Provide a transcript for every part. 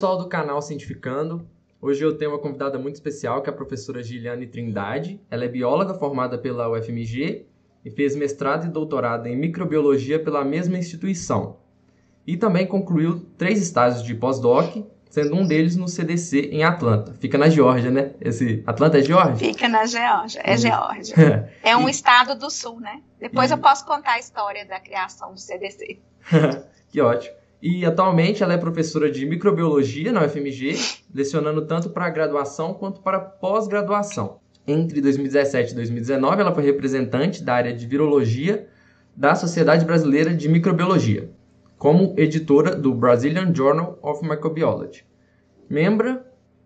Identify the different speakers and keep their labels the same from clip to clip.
Speaker 1: pessoal do canal Cientificando. Hoje eu tenho uma convidada muito especial, que é a professora Giliane Trindade. Ela é bióloga formada pela UFMG e fez mestrado e doutorado em microbiologia pela mesma instituição. E também concluiu três estágios de pós-doc, sendo um deles no CDC em Atlanta. Fica na Geórgia, né? Esse Atlanta é Geórgia? Fica
Speaker 2: na Geórgia, é uhum. Geórgia. É um e... estado do sul, né? Depois e... eu posso contar a história da criação do CDC.
Speaker 1: que ótimo. E atualmente ela é professora de microbiologia na UFMG, lecionando tanto para graduação quanto para pós-graduação. Entre 2017 e 2019, ela foi representante da área de virologia da Sociedade Brasileira de Microbiologia, como editora do Brazilian Journal of Microbiology, membro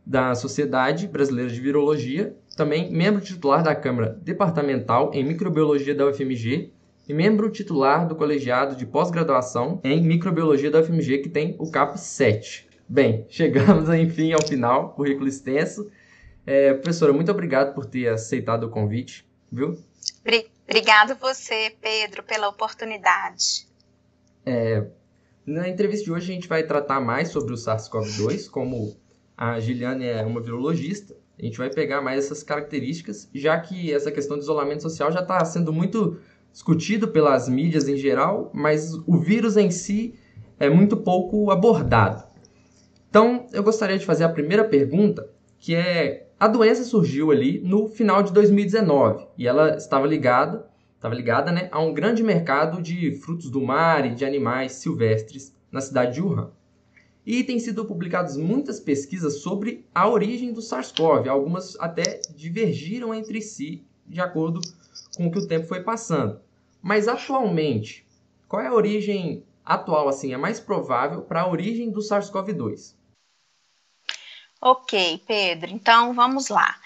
Speaker 1: da Sociedade Brasileira de Virologia, também membro titular da Câmara Departamental em Microbiologia da UFMG e membro titular do colegiado de pós-graduação em microbiologia da FMG, que tem o CAP 7. Bem, chegamos enfim ao final, currículo extenso. É, professora, muito obrigado por ter aceitado o convite, viu?
Speaker 2: Obrigado você, Pedro, pela oportunidade.
Speaker 1: É, na entrevista de hoje a gente vai tratar mais sobre o SARS-CoV-2, como a Giliane é uma virologista, a gente vai pegar mais essas características, já que essa questão de isolamento social já está sendo muito discutido pelas mídias em geral, mas o vírus em si é muito pouco abordado. Então, eu gostaria de fazer a primeira pergunta, que é a doença surgiu ali no final de 2019 e ela estava ligada, estava ligada, né, a um grande mercado de frutos do mar e de animais silvestres na cidade de Wuhan. E têm sido publicadas muitas pesquisas sobre a origem do SARS-CoV, algumas até divergiram entre si de acordo com o que o tempo foi passando. Mas atualmente, qual é a origem atual, assim, é mais provável para a origem do SARS-CoV-2?
Speaker 2: Ok, Pedro, então vamos lá.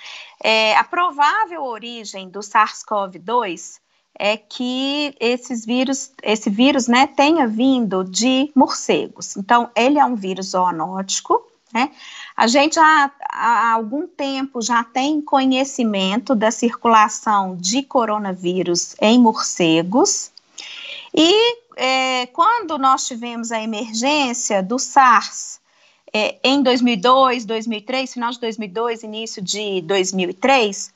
Speaker 2: É, a provável origem do SARS-CoV-2 é que esses vírus, esse vírus né, tenha vindo de morcegos. Então, ele é um vírus zoonótico né? A gente há algum tempo já tem conhecimento da circulação de coronavírus em morcegos e é, quando nós tivemos a emergência do SARS é, em 2002, 2003, final de 2002, início de 2003,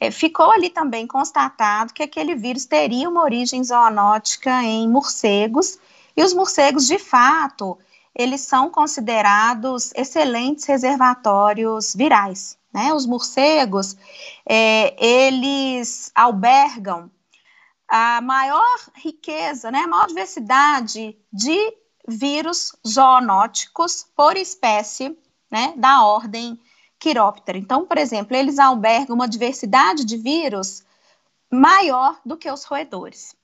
Speaker 2: é, ficou ali também constatado que aquele vírus teria uma origem zoonótica em morcegos e os morcegos, de fato, eles são considerados excelentes reservatórios virais. Né? Os morcegos, é, eles albergam a maior riqueza, né, a maior diversidade de vírus zoonóticos por espécie né, da ordem Chiroptera. Então, por exemplo, eles albergam uma diversidade de vírus maior do que os roedores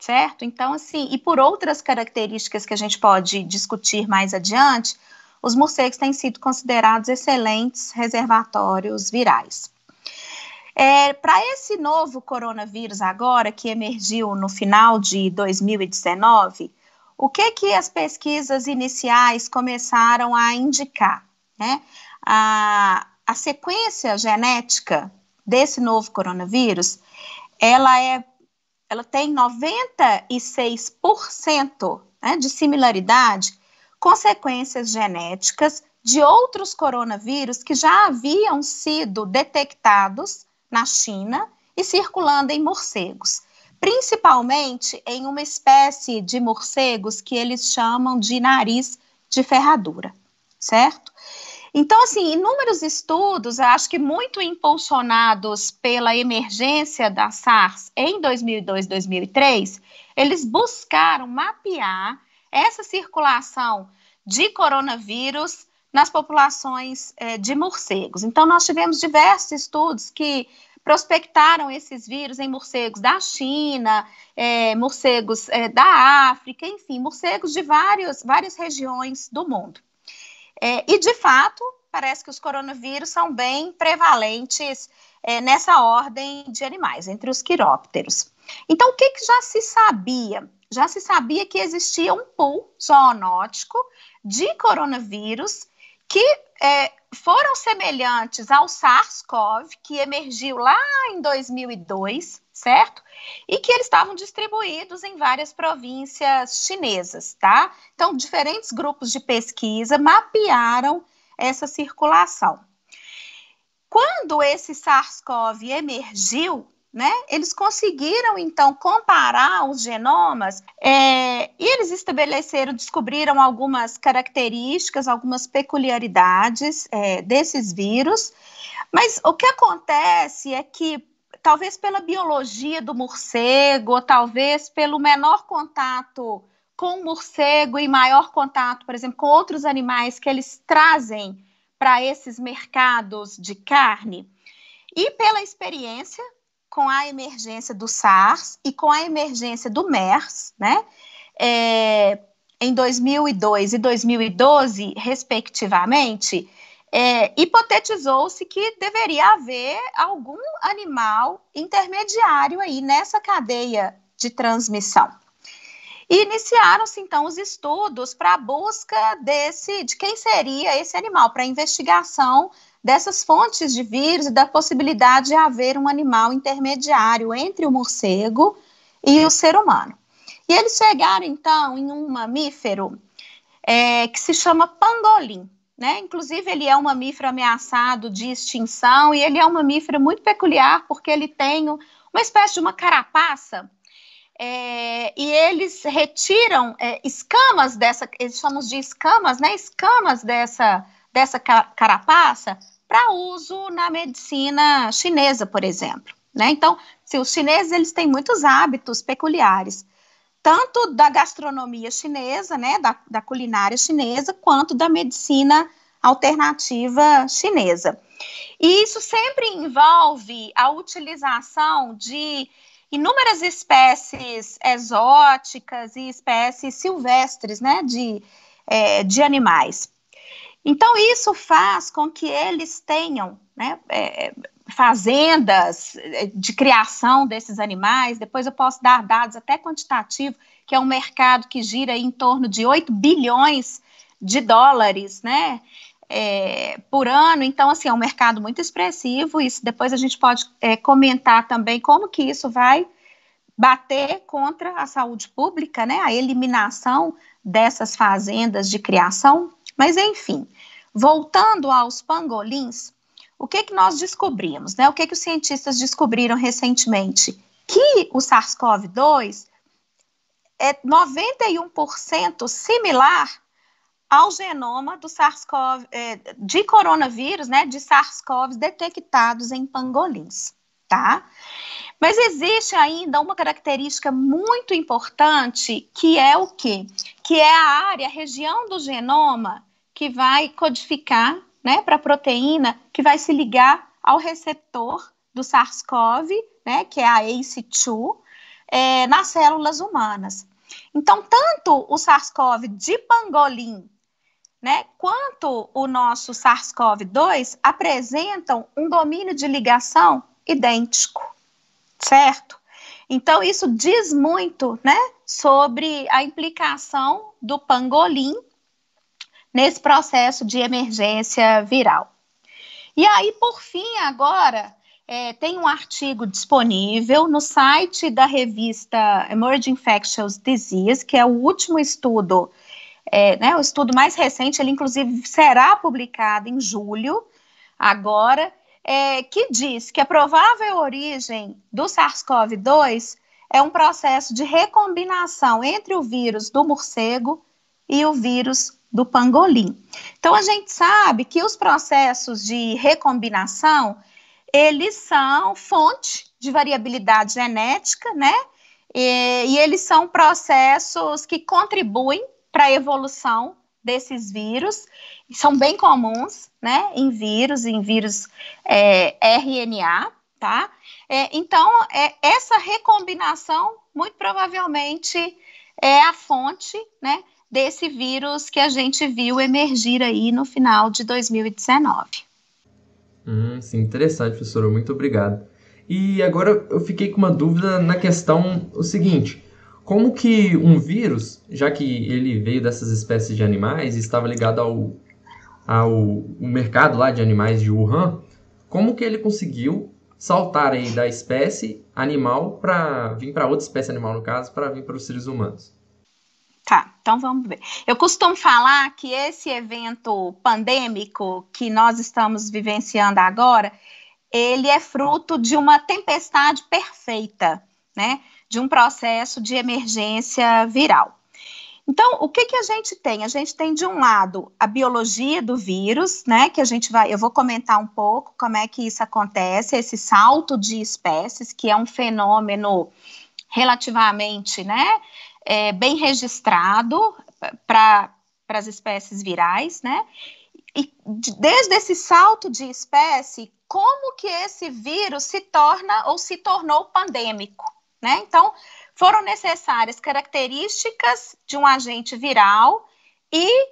Speaker 2: certo? Então, assim, e por outras características que a gente pode discutir mais adiante, os morcegos têm sido considerados excelentes reservatórios virais. É, Para esse novo coronavírus agora, que emergiu no final de 2019, o que que as pesquisas iniciais começaram a indicar? Né? A, a sequência genética desse novo coronavírus, ela é ela tem 96% né, de similaridade, com sequências genéticas de outros coronavírus que já haviam sido detectados na China e circulando em morcegos, principalmente em uma espécie de morcegos que eles chamam de nariz de ferradura, certo? Então, assim, inúmeros estudos, acho que muito impulsionados pela emergência da SARS em 2002, 2003, eles buscaram mapear essa circulação de coronavírus nas populações é, de morcegos. Então, nós tivemos diversos estudos que prospectaram esses vírus em morcegos da China, é, morcegos é, da África, enfim, morcegos de vários, várias regiões do mundo. É, e, de fato, parece que os coronavírus são bem prevalentes é, nessa ordem de animais, entre os quirópteros. Então, o que, que já se sabia? Já se sabia que existia um pool zoonótico de coronavírus que é, foram semelhantes ao SARS-CoV, que emergiu lá em 2002, certo? E que eles estavam distribuídos em várias províncias chinesas, tá? Então, diferentes grupos de pesquisa mapearam essa circulação. Quando esse SARS-CoV emergiu, né, eles conseguiram então comparar os genomas é, e eles estabeleceram, descobriram algumas características, algumas peculiaridades é, desses vírus. Mas o que acontece é que talvez pela biologia do morcego, ou talvez pelo menor contato com o morcego e maior contato, por exemplo, com outros animais que eles trazem para esses mercados de carne, e pela experiência com a emergência do SARS e com a emergência do MERS, né? É, em 2002 e 2012, respectivamente, é, hipotetizou-se que deveria haver algum animal intermediário aí nessa cadeia de transmissão. E iniciaram-se então os estudos para a busca desse de quem seria esse animal, para a investigação dessas fontes de vírus e da possibilidade de haver um animal intermediário entre o morcego e o ser humano. E eles chegaram então em um mamífero é, que se chama pangolim. Né? Inclusive, ele é um mamífero ameaçado de extinção e ele é um mamífero muito peculiar porque ele tem uma espécie de uma carapaça é, e eles retiram é, escamas dessa, eles chamam de escamas, né? Escamas dessa, dessa carapaça para uso na medicina chinesa, por exemplo. Né? Então, se os chineses eles têm muitos hábitos peculiares tanto da gastronomia chinesa, né, da, da culinária chinesa, quanto da medicina alternativa chinesa. E isso sempre envolve a utilização de inúmeras espécies exóticas e espécies silvestres, né, de, é, de animais. Então, isso faz com que eles tenham, né, é, fazendas eh, de criação desses animais, depois eu posso dar dados até quantitativo, que é um mercado que gira em torno de 8 bilhões de dólares, né? É, por ano, então assim, é um mercado muito expressivo, isso depois a gente pode é, comentar também como que isso vai bater contra a saúde pública, né, a eliminação dessas fazendas de criação, mas enfim, voltando aos pangolins, o que, é que nós descobrimos, né? O que, é que os cientistas descobriram recentemente? Que o SARS-CoV-2 é 91% similar ao genoma do SARS-CoV é, de coronavírus, né, de SARS-CoVs detectados em pangolins, tá? Mas existe ainda uma característica muito importante, que é o quê? Que é a área, a região do genoma que vai codificar né, para a proteína que vai se ligar ao receptor do SARS-CoV, né, que é a ACE2, é, nas células humanas. Então, tanto o SARS-CoV de pangolim, né, quanto o nosso SARS-CoV-2 apresentam um domínio de ligação idêntico, certo? Então, isso diz muito, né, sobre a implicação do pangolim nesse processo de emergência viral. E aí, por fim, agora é, tem um artigo disponível no site da revista Emerging Infectious Disease, que é o último estudo, é, né, o estudo mais recente, ele inclusive será publicado em julho, agora, é, que diz que a provável origem do SARS-CoV-2 é um processo de recombinação entre o vírus do morcego e o vírus do pangolim. Então a gente sabe que os processos de recombinação, eles são fonte de variabilidade genética, né? E, e eles são processos que contribuem para a evolução desses vírus, são bem comuns, né? Em vírus, em vírus é, RNA, tá? É, então, é, essa recombinação, muito provavelmente, é a fonte, né? desse vírus que a gente viu emergir aí no final de 2019.
Speaker 1: Hum, sim, interessante, professora. Muito obrigado. E agora eu fiquei com uma dúvida na questão o seguinte: como que um vírus, já que ele veio dessas espécies de animais e estava ligado ao, ao mercado lá de animais de Wuhan, como que ele conseguiu saltar aí da espécie animal para vir para outra espécie animal no caso, para vir para os seres humanos?
Speaker 2: então vamos ver. Eu costumo falar que esse evento pandêmico que nós estamos vivenciando agora, ele é fruto de uma tempestade perfeita, né? De um processo de emergência viral. Então, o que, que a gente tem? A gente tem de um lado a biologia do vírus, né? Que a gente vai, eu vou comentar um pouco como é que isso acontece, esse salto de espécies, que é um fenômeno relativamente, né? é, bem registrado para as espécies virais, né? E desde esse salto de espécie, como que esse vírus se torna ou se tornou pandêmico, né? Então, foram necessárias características de um agente viral e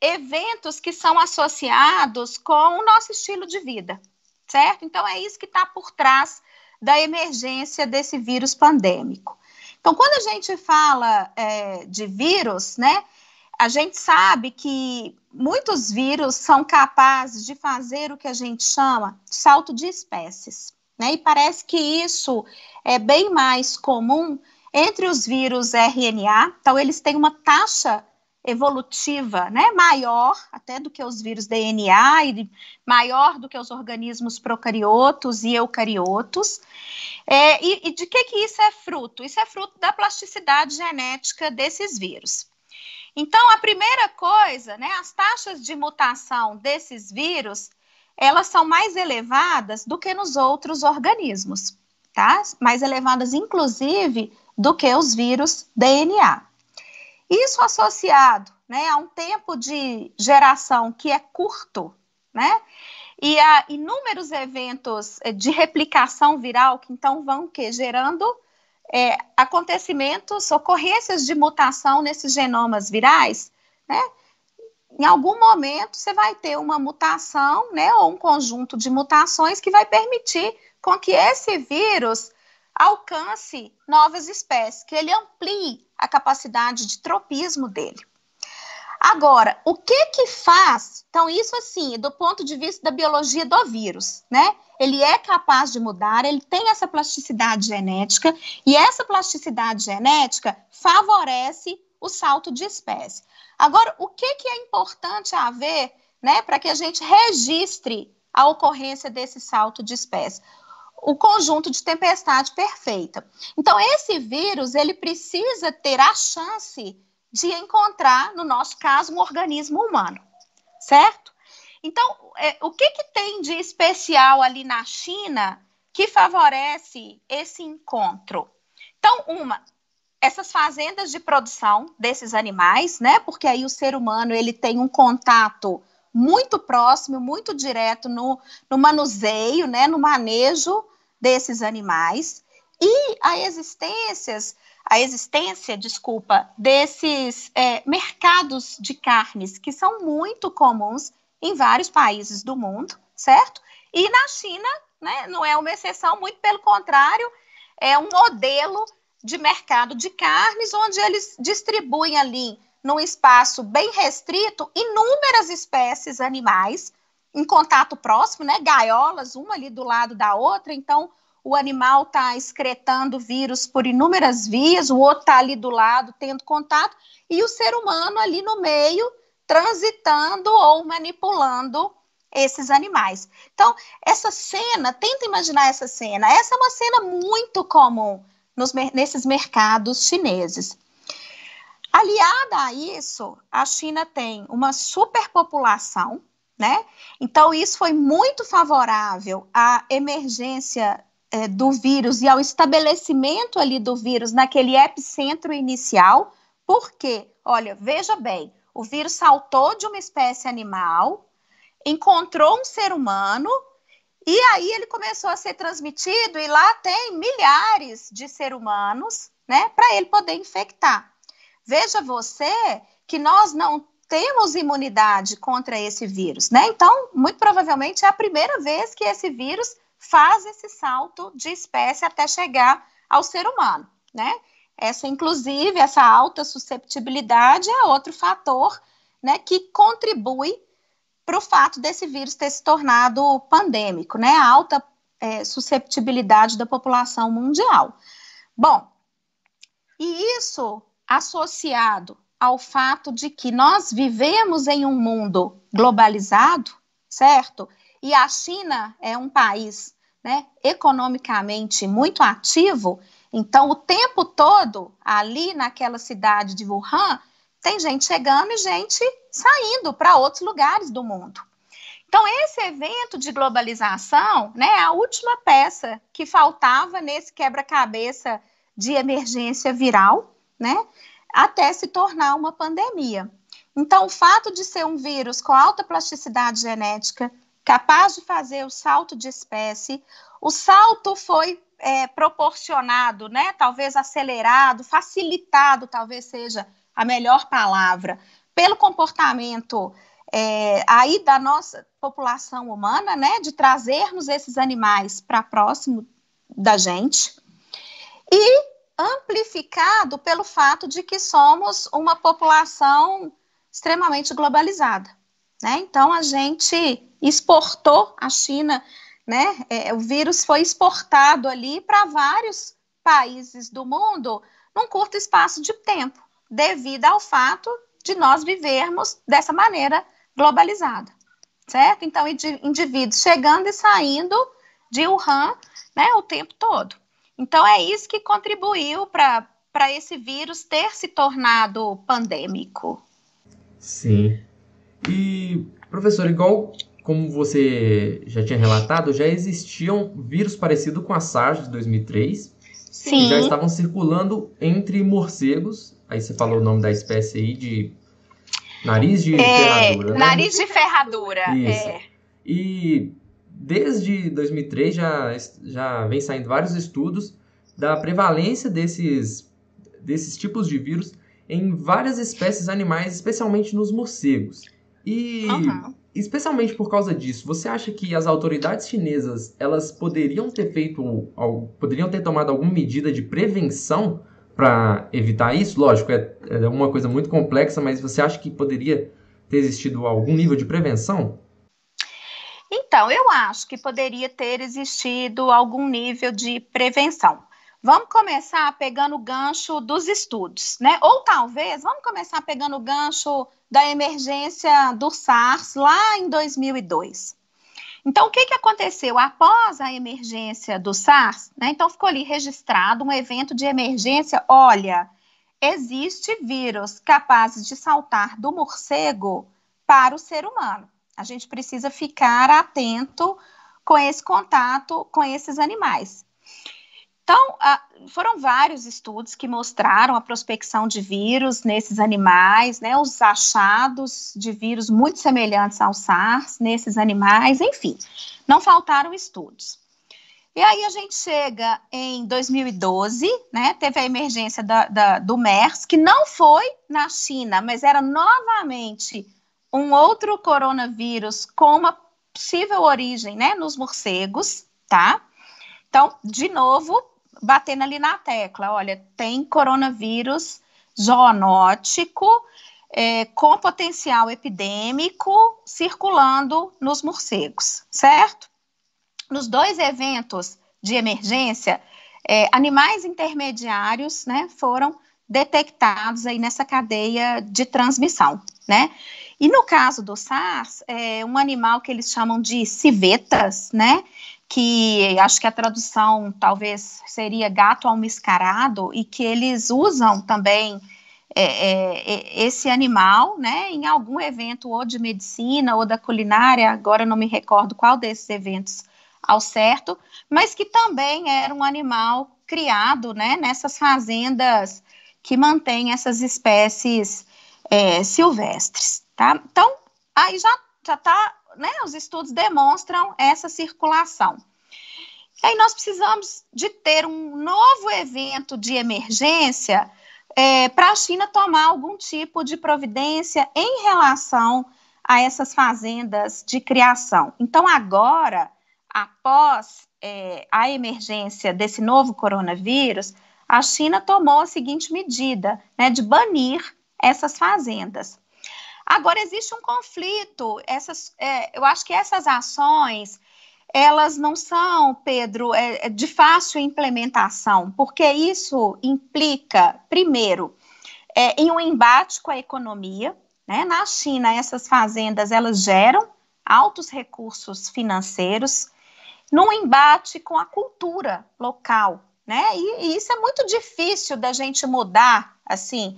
Speaker 2: eventos que são associados com o nosso estilo de vida, certo? Então, é isso que está por trás da emergência desse vírus pandêmico. Então, quando a gente fala é, de vírus, né, a gente sabe que muitos vírus são capazes de fazer o que a gente chama de salto de espécies. Né? E parece que isso é bem mais comum entre os vírus RNA. Então, eles têm uma taxa evolutiva, né, maior até do que os vírus DNA e maior do que os organismos procariotos e eucariotos. É, e, e de que que isso é fruto? Isso é fruto da plasticidade genética desses vírus. Então, a primeira coisa, né, as taxas de mutação desses vírus, elas são mais elevadas do que nos outros organismos, tá? Mais elevadas, inclusive, do que os vírus DNA. Isso associado né, a um tempo de geração que é curto, né? E a inúmeros eventos eh, de replicação viral que então vão que, gerando é, acontecimentos, ocorrências de mutação nesses genomas virais, né? Em algum momento você vai ter uma mutação, né, ou um conjunto de mutações que vai permitir com que esse vírus alcance novas espécies, que ele amplie a capacidade de tropismo dele. Agora, o que que faz? Então, isso assim, do ponto de vista da biologia do vírus, né? Ele é capaz de mudar, ele tem essa plasticidade genética, e essa plasticidade genética favorece o salto de espécie. Agora, o que que é importante haver, né, para que a gente registre a ocorrência desse salto de espécie? o conjunto de tempestade perfeita. Então, esse vírus, ele precisa ter a chance de encontrar, no nosso caso, um organismo humano, certo? Então, é, o que, que tem de especial ali na China que favorece esse encontro? Então, uma, essas fazendas de produção desses animais, né? Porque aí o ser humano ele tem um contato muito próximo, muito direto no, no manuseio, né, no manejo desses animais e a existências, a existência, desculpa, desses é, mercados de carnes que são muito comuns em vários países do mundo, certo? E na China, né, não é uma exceção, muito pelo contrário, é um modelo de mercado de carnes onde eles distribuem ali num espaço bem restrito, inúmeras espécies animais em contato próximo, né? Gaiolas, uma ali do lado da outra. Então, o animal está excretando vírus por inúmeras vias, o outro está ali do lado tendo contato, e o ser humano ali no meio transitando ou manipulando esses animais. Então, essa cena, tenta imaginar essa cena. Essa é uma cena muito comum nos, nesses mercados chineses. Aliada a isso, a China tem uma superpopulação, né? Então, isso foi muito favorável à emergência é, do vírus e ao estabelecimento ali do vírus naquele epicentro inicial, porque, olha, veja bem, o vírus saltou de uma espécie animal, encontrou um ser humano, e aí ele começou a ser transmitido, e lá tem milhares de seres humanos, né, para ele poder infectar. Veja você que nós não temos imunidade contra esse vírus, né? Então, muito provavelmente é a primeira vez que esse vírus faz esse salto de espécie até chegar ao ser humano, né? Essa, inclusive, essa alta susceptibilidade é outro fator, né, que contribui para o fato desse vírus ter se tornado pandêmico, né? A alta é, susceptibilidade da população mundial. Bom, e isso associado ao fato de que nós vivemos em um mundo globalizado, certo? E a China é um país né, economicamente muito ativo, então o tempo todo ali naquela cidade de Wuhan tem gente chegando e gente saindo para outros lugares do mundo. Então, esse evento de globalização né, é a última peça que faltava nesse quebra-cabeça de emergência viral, né? Até se tornar uma pandemia. Então, o fato de ser um vírus com alta plasticidade genética, capaz de fazer o salto de espécie, o salto foi é, proporcionado, né? Talvez acelerado, facilitado, talvez seja a melhor palavra, pelo comportamento é, aí da nossa população humana, né? De trazermos esses animais para próximo da gente. E amplificado pelo fato de que somos uma população extremamente globalizada. Né? Então, a gente exportou a China, né? É, o vírus foi exportado ali para vários países do mundo num curto espaço de tempo, devido ao fato de nós vivermos dessa maneira globalizada, certo? Então, indivíduos chegando e saindo de Wuhan né, o tempo todo. Então, é isso que contribuiu para esse vírus ter se tornado pandêmico.
Speaker 1: Sim. E, professor, igual como você já tinha relatado, já existiam vírus parecido com a SARS de 2003, Sim. que já estavam circulando entre morcegos. Aí você falou o nome da espécie aí de nariz de é, ferradura. Né? Nariz
Speaker 2: de ferradura. Isso. É.
Speaker 1: E desde 2003 já, já vem saindo vários estudos da prevalência desses, desses tipos de vírus em várias espécies animais, especialmente nos morcegos. E uhum. especialmente por causa disso, você acha que as autoridades chinesas elas poderiam ter feito, poderiam ter tomado alguma medida de prevenção para evitar isso? Lógico, é, é uma coisa muito complexa, mas você acha que poderia ter existido algum nível de prevenção?
Speaker 2: Então, eu acho que poderia ter existido algum nível de prevenção. Vamos começar pegando o gancho dos estudos, né? Ou talvez vamos começar pegando o gancho da emergência do SARS lá em 2002. Então, o que, que aconteceu? Após a emergência do SARS, né, então ficou ali registrado um evento de emergência. Olha, existe vírus capazes de saltar do morcego para o ser humano. A gente precisa ficar atento com esse contato com esses animais. Então, ah, foram vários estudos que mostraram a prospecção de vírus nesses animais, né, os achados de vírus muito semelhantes ao SARS nesses animais, enfim, não faltaram estudos. E aí a gente chega em 2012, né, teve a emergência da, da, do MERS, que não foi na China, mas era novamente um outro coronavírus com uma possível origem, né, nos morcegos, tá? Então, de novo, batendo ali na tecla, olha, tem coronavírus zoonótico é, com potencial epidêmico circulando nos morcegos, certo? Nos dois eventos de emergência, é, animais intermediários, né, foram detectados aí nessa cadeia de transmissão, né? E no caso do SARS, é um animal que eles chamam de civetas, né? Que acho que a tradução talvez seria gato almiscarado, e que eles usam também é, é, é, esse animal, né? Em algum evento ou de medicina ou da culinária, agora não me recordo qual desses eventos ao certo, mas que também era um animal criado, né? Nessas fazendas que mantém essas espécies é, silvestres, tá? Então, aí já, já tá, né, os estudos demonstram essa circulação. E aí nós precisamos de ter um novo evento de emergência é, para a China tomar algum tipo de providência em relação a essas fazendas de criação. Então, agora, após é, a emergência desse novo coronavírus, a China tomou a seguinte medida, né, de banir essas fazendas. Agora existe um conflito. Essas, é, eu acho que essas ações elas não são, Pedro, é, é, de fácil implementação, porque isso implica, primeiro, é, em um embate com a economia. Né? Na China, essas fazendas elas geram altos recursos financeiros, num embate com a cultura local. Né? E, e isso é muito difícil da gente mudar Assim,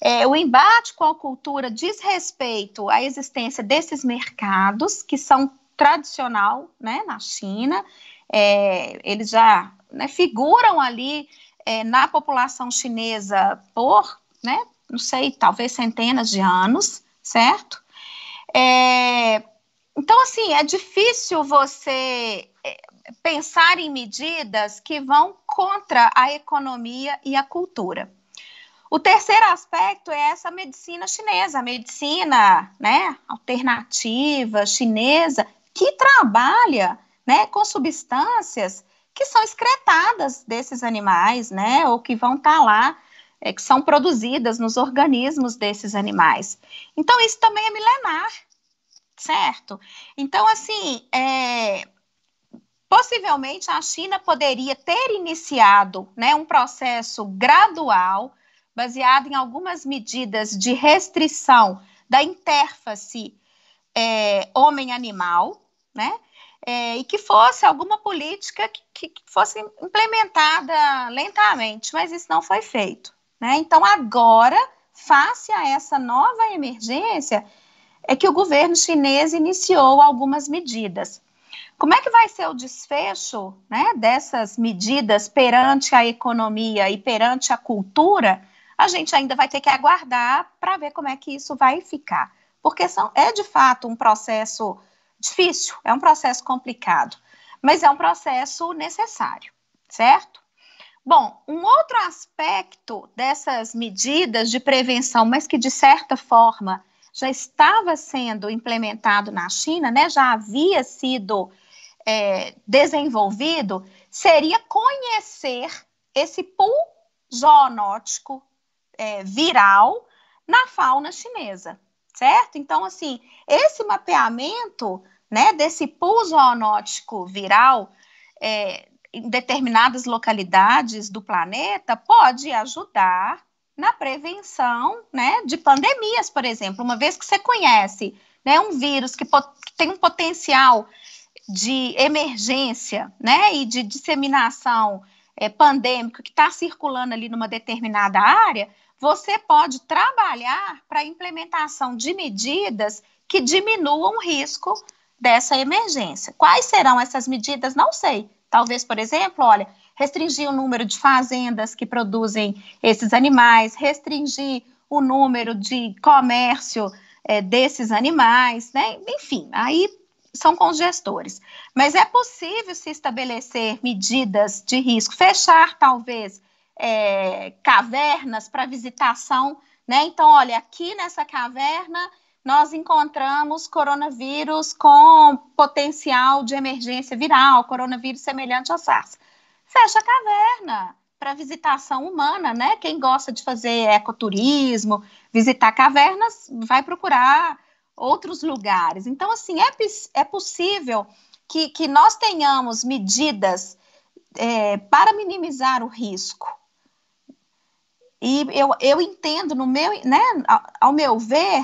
Speaker 2: é, o embate com a cultura diz respeito à existência desses mercados que são tradicional, né, na China. É, eles já né, figuram ali é, na população chinesa por, né, não sei, talvez centenas de anos, certo? É, então, assim, é difícil você é, pensar em medidas que vão contra a economia e a cultura. O terceiro aspecto é essa medicina chinesa, a medicina né, alternativa chinesa, que trabalha né, com substâncias que são excretadas desses animais, né, ou que vão estar tá lá, é, que são produzidas nos organismos desses animais. Então, isso também é milenar, certo? Então, assim, é, possivelmente a China poderia ter iniciado né, um processo gradual baseado em algumas medidas de restrição da interface é, homem-animal, né? É, e que fosse alguma política que, que, que, fosse implementada lentamente, mas isso não foi feito. Né? Então, agora, face a essa nova emergência, é que o governo chinês iniciou algumas medidas. Como é que vai ser o desfecho né, dessas medidas perante a economia e perante a cultura? A gente ainda vai ter que aguardar para ver como é que isso vai ficar, porque são, é de fato um processo difícil, é um processo complicado, mas é um processo necessário, certo? Bom, um outro aspecto dessas medidas de prevenção, mas que de certa forma já estava sendo implementado na China, né, já havia sido é, desenvolvido, seria conhecer esse pool zoonótico é, viral na fauna chinesa, certo? Então, assim, esse mapeamento né, desse pulso zoonótico viral é, em determinadas localidades do planeta pode ajudar na prevenção né, de pandemias, por exemplo, uma vez que você conhece né, um vírus que, que tem um potencial de emergência né, e de disseminação é, que está circulando ali numa determinada área, você pode trabalhar para a implementação de medidas que diminuam o risco dessa emergência. Quais serão essas medidas? Não sei. Talvez, por exemplo, olha, restringir o número de fazendas que produzem esses animais, restringir o número de comércio é, desses animais, né? Enfim, aí são congestores. Mas é possível se estabelecer medidas de risco, fechar talvez é, cavernas para visitação, né? Então, olha, aqui nessa caverna nós encontramos coronavírus com potencial de emergência viral, coronavírus semelhante ao SARS. Fecha a caverna para visitação humana, né? Quem gosta de fazer ecoturismo, visitar cavernas, vai procurar outros lugares. Então, assim, é, é possível que, que nós tenhamos medidas é, para minimizar o risco, e eu, eu entendo, no meu, né, ao meu ver,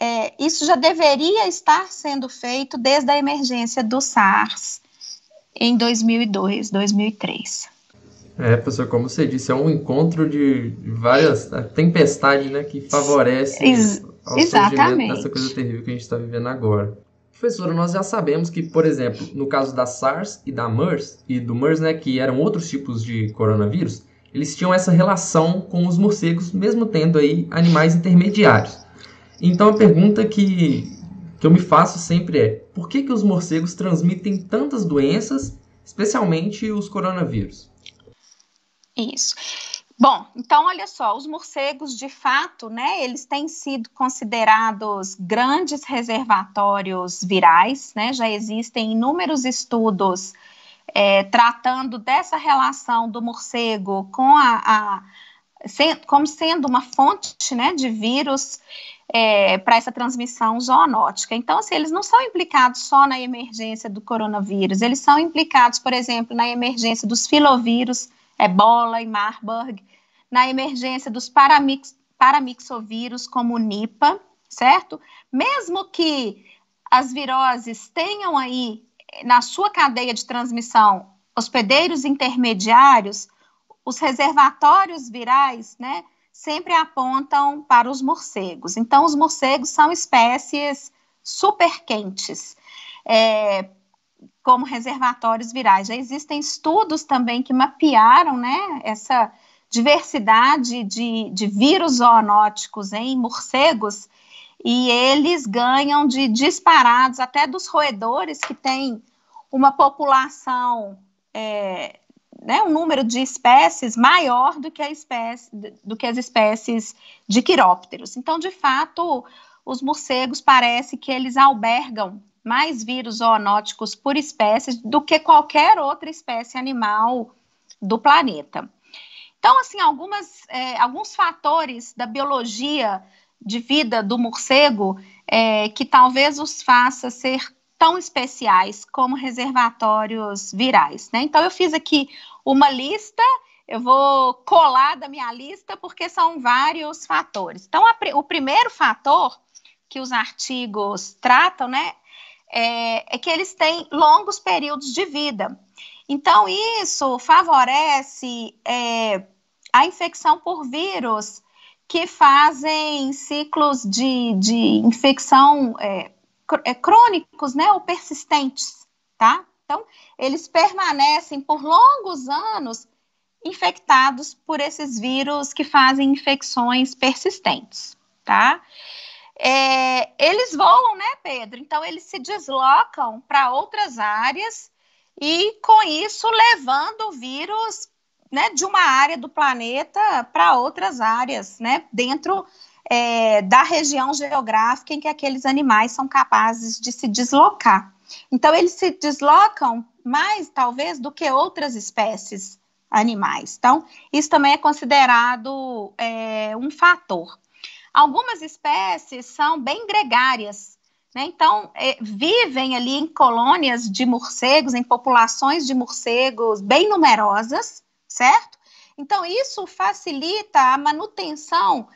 Speaker 2: é, isso já deveria estar sendo feito desde a emergência do SARS em 2002, 2003.
Speaker 1: É, professor, como você disse, é um encontro de várias né, tempestades, né, que favorece Ex ao exatamente. dessa coisa terrível que a gente está vivendo agora. Professora, nós já sabemos que, por exemplo, no caso da SARS e da MERS e do MERS, né, que eram outros tipos de coronavírus, eles tinham essa relação com os morcegos, mesmo tendo aí animais intermediários. Então a pergunta que, que eu me faço sempre é: por que, que os morcegos transmitem tantas doenças, especialmente os coronavírus?
Speaker 2: Isso. Bom, então olha só, os morcegos, de fato, né, eles têm sido considerados grandes reservatórios virais, né? Já existem inúmeros estudos é, tratando dessa relação do morcego com a, a como sendo uma fonte né, de vírus é, para essa transmissão zoonótica. Então, assim, eles não são implicados só na emergência do coronavírus, eles são implicados, por exemplo, na emergência dos filovírus, ebola e Marburg, na emergência dos paramix, paramixovírus, como Nipa, certo? Mesmo que as viroses tenham aí na sua cadeia de transmissão, hospedeiros intermediários, os reservatórios virais, né, sempre apontam para os morcegos. Então, os morcegos são espécies super quentes, é, como reservatórios virais. Já existem estudos também que mapearam, né, essa diversidade de, de vírus zoonóticos em morcegos e eles ganham de disparados até dos roedores que têm uma população, é, né, um número de espécies maior do que, a espécie, do que as espécies de quirópteros. Então, de fato, os morcegos parece que eles albergam mais vírus zoonóticos por espécie do que qualquer outra espécie animal do planeta. Então, assim, algumas, é, alguns fatores da biologia de vida do morcego é, que talvez os faça ser tão especiais como reservatórios virais. Né? Então, eu fiz aqui uma lista, eu vou colar da minha lista, porque são vários fatores. Então, a, o primeiro fator que os artigos tratam né, é, é que eles têm longos períodos de vida. Então, isso favorece é, a infecção por vírus que fazem ciclos de, de infecção é, é, crônicos, né, ou persistentes, tá? Então, eles permanecem por longos anos infectados por esses vírus que fazem infecções persistentes, tá? É, eles voam, né, Pedro? Então, eles se deslocam para outras áreas e, com isso, levando o vírus né, de uma área do planeta para outras áreas, né, dentro é, da região geográfica em que aqueles animais são capazes de se deslocar. Então, eles se deslocam mais, talvez, do que outras espécies animais. Então, isso também é considerado é, um fator. Algumas espécies são bem gregárias, né? então é, vivem ali em colônias de morcegos, em populações de morcegos bem numerosas, certo? Então, isso facilita a manutenção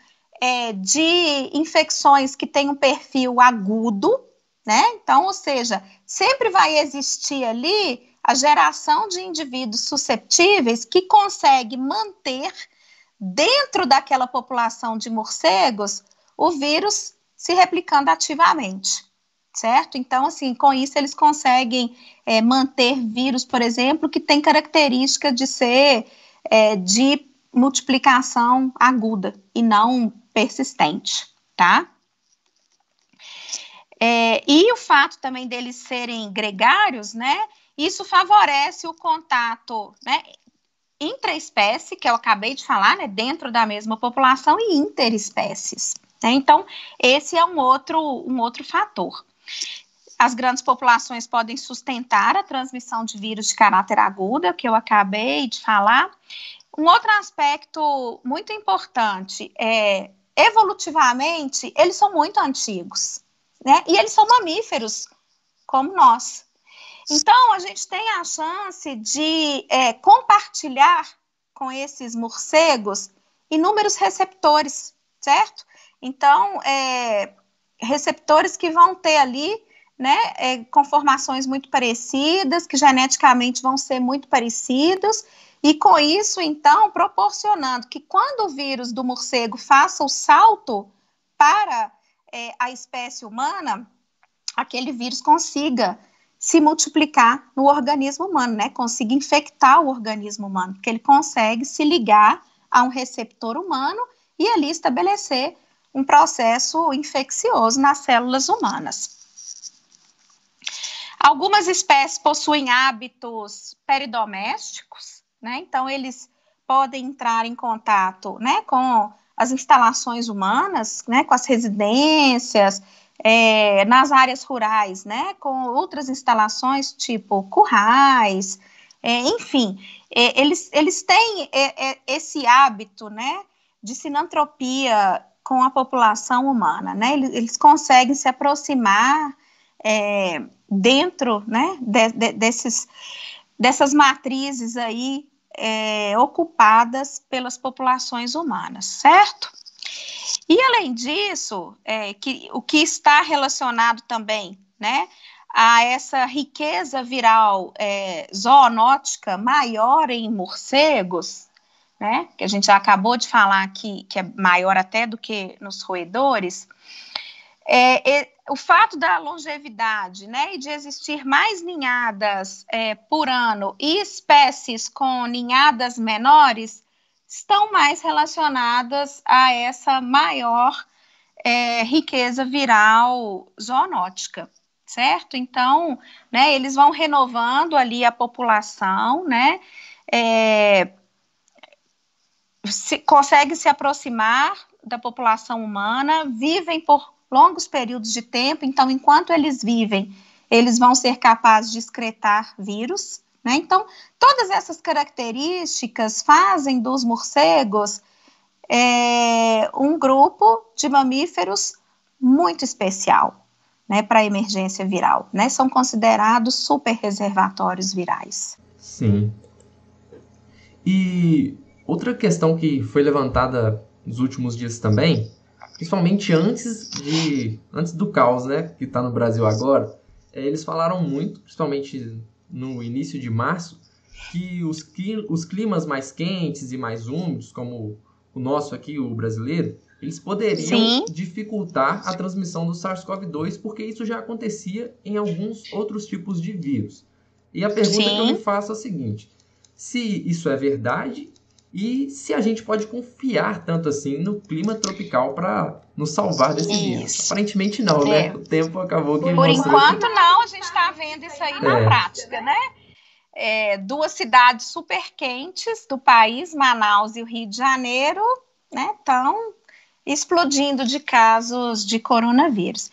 Speaker 2: é, de infecções que têm um perfil agudo, né? Então, ou seja, sempre vai existir ali a geração de indivíduos susceptíveis que consegue manter dentro daquela população de morcegos o vírus se replicando ativamente certo? Então, assim, com isso eles conseguem é, manter vírus, por exemplo, que tem característica de ser é, de multiplicação aguda e não persistente, tá? É, e o fato também deles serem gregários, né? Isso favorece o contato, né? Intraespécie, que eu acabei de falar, né? Dentro da mesma população e interespécies. Né? Então, esse é um outro, um outro fator. As grandes populações podem sustentar a transmissão de vírus de caráter agudo, é que eu acabei de falar. Um outro aspecto muito importante é, evolutivamente, eles são muito antigos, né? E eles são mamíferos, como nós. Então, a gente tem a chance de é, compartilhar com esses morcegos inúmeros receptores, certo? Então, é, receptores que vão ter ali, né, é, conformações muito parecidas, que geneticamente vão ser muito parecidos, e com isso, então, proporcionando que quando o vírus do morcego faça o salto para é, a espécie humana, aquele vírus consiga se multiplicar no organismo humano, né? Consiga infectar o organismo humano, porque ele consegue se ligar a um receptor humano e ali estabelecer um processo infeccioso nas células humanas. Algumas espécies possuem hábitos peridomésticos, né? Então, eles podem entrar em contato né, com as instalações humanas, né, com as residências, é, nas áreas rurais, né, com outras instalações tipo currais, é, enfim, é, eles, eles têm é, é, esse hábito né, de sinantropia com a população humana, né? Eles, eles conseguem se aproximar é, dentro, né, de, de, desses, dessas matrizes aí é, ocupadas pelas populações humanas, certo? E além disso, é, que, o que está relacionado também, né, a essa riqueza viral é, zoonótica maior em morcegos né, que a gente já acabou de falar aqui, que é maior até do que nos roedores, é, é, o fato da longevidade né, e de existir mais ninhadas é, por ano e espécies com ninhadas menores estão mais relacionadas a essa maior é, riqueza viral zoonótica, certo? Então, né, eles vão renovando ali a população, né? É, se, consegue se aproximar da população humana, vivem por longos períodos de tempo, então, enquanto eles vivem, eles vão ser capazes de excretar vírus. Né? Então, todas essas características fazem dos morcegos é, um grupo de mamíferos muito especial né, para emergência viral. Né? São considerados super reservatórios virais.
Speaker 1: Sim. E Outra questão que foi levantada nos últimos dias também, principalmente antes de antes do caos, né, que está no Brasil agora, é, eles falaram muito, principalmente no início de março, que os, os climas mais quentes e mais úmidos, como o nosso aqui, o brasileiro, eles poderiam Sim. dificultar a transmissão do SARS-CoV-2, porque isso já acontecia em alguns outros tipos de vírus. E a pergunta Sim. que eu me faço é a seguinte: se isso é verdade e se a gente pode confiar tanto assim no clima tropical para nos salvar desse isso. vírus. Aparentemente não, né? é. né? O tempo acabou que Por enquanto que...
Speaker 2: não, a gente está vendo isso aí é. na prática, né? É, duas cidades super quentes do país, Manaus e o Rio de Janeiro, né? Estão explodindo de casos de coronavírus.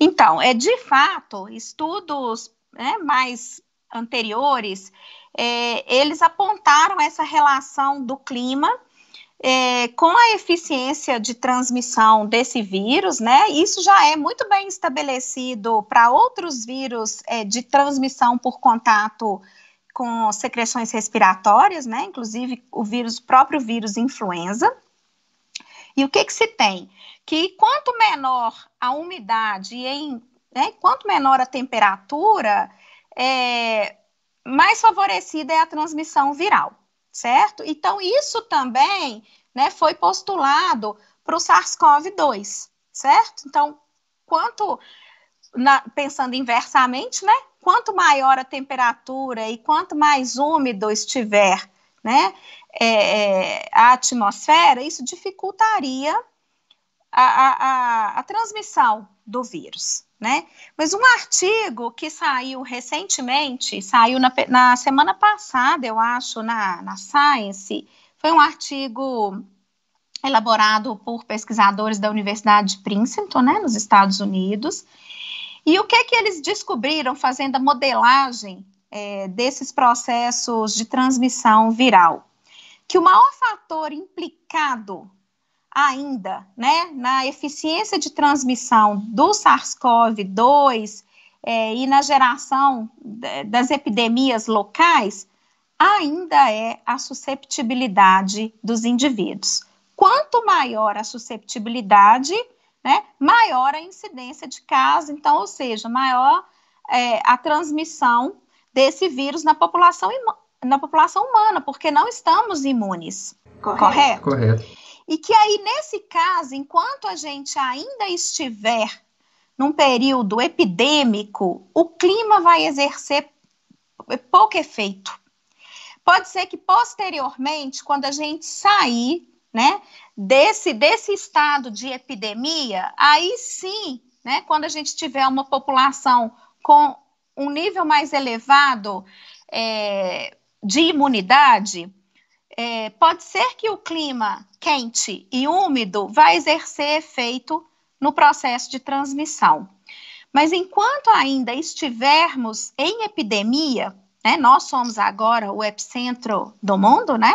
Speaker 2: Então, é de fato, estudos né, mais anteriores é, eles apontaram essa relação do clima é, com a eficiência de transmissão desse vírus, né? Isso já é muito bem estabelecido para outros vírus é, de transmissão por contato com secreções respiratórias, né? Inclusive o vírus, o próprio vírus influenza. E o que, que se tem? Que quanto menor a umidade em né, quanto menor a temperatura, é, mais favorecida é a transmissão viral, certo? Então, isso também né, foi postulado para o SARS-CoV-2, certo? Então, quanto, na, pensando inversamente, né? Quanto maior a temperatura e quanto mais úmido estiver né, é, é a atmosfera, isso dificultaria a, a, a, a transmissão do vírus, né? Mas um artigo que saiu recentemente, saiu na, na semana passada, eu acho, na, na Science, foi um artigo elaborado por pesquisadores da Universidade de Princeton, né, nos Estados Unidos. E o que é que eles descobriram fazendo a modelagem é, desses processos de transmissão viral? Que o maior fator implicado ainda né, na eficiência de transmissão do SARS-CoV-2 é, e na geração das epidemias locais, ainda é a susceptibilidade dos indivíduos. Quanto maior a susceptibilidade, né, maior a incidência de casos, então, ou seja, maior é, a transmissão desse vírus na população, na população humana, porque não estamos imunes. Correto? Correto.
Speaker 1: Correto.
Speaker 2: E que aí, nesse caso, enquanto a gente ainda estiver num período epidêmico, o clima vai exercer pouco efeito. Pode ser que posteriormente, quando a gente sair, né, desse desse estado de epidemia, aí sim, né, quando a gente tiver uma população com um nível mais elevado é, de imunidade, é, pode ser que o clima quente e úmido vá exercer efeito no processo de transmissão. Mas enquanto ainda estivermos em epidemia, né, nós somos agora o epicentro do mundo, né?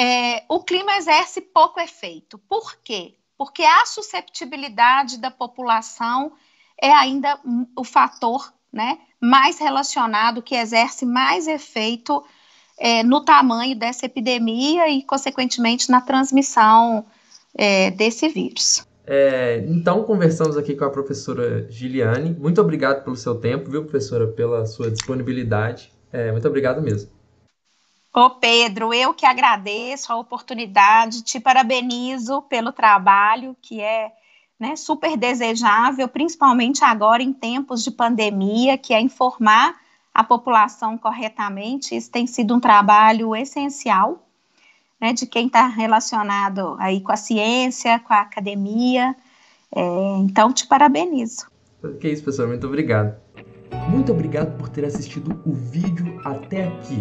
Speaker 2: É, o clima exerce pouco efeito. Por quê? Porque a susceptibilidade da população é ainda o fator né, mais relacionado que exerce mais efeito é, no tamanho dessa epidemia e, consequentemente, na transmissão é, desse vírus.
Speaker 1: É, então, conversamos aqui com a professora Giliane. Muito obrigado pelo seu tempo, viu, professora, pela sua disponibilidade. É, muito obrigado mesmo.
Speaker 2: Ô Pedro, eu que agradeço a oportunidade, te parabenizo pelo trabalho que é né, super desejável, principalmente agora em tempos de pandemia, que é informar a população corretamente. Isso tem sido um trabalho essencial né, de quem está relacionado aí com a ciência, com a academia. É, então, te parabenizo.
Speaker 1: Que isso, pessoal. Muito obrigado. Muito obrigado por ter assistido o vídeo até aqui.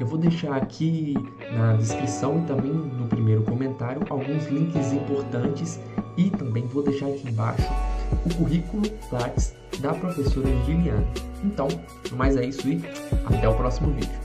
Speaker 1: Eu vou deixar aqui na descrição e também no primeiro comentário alguns links importantes e também vou deixar aqui embaixo o currículo Lattes tá? da professora Juliana. Então, mais é isso e até o próximo vídeo.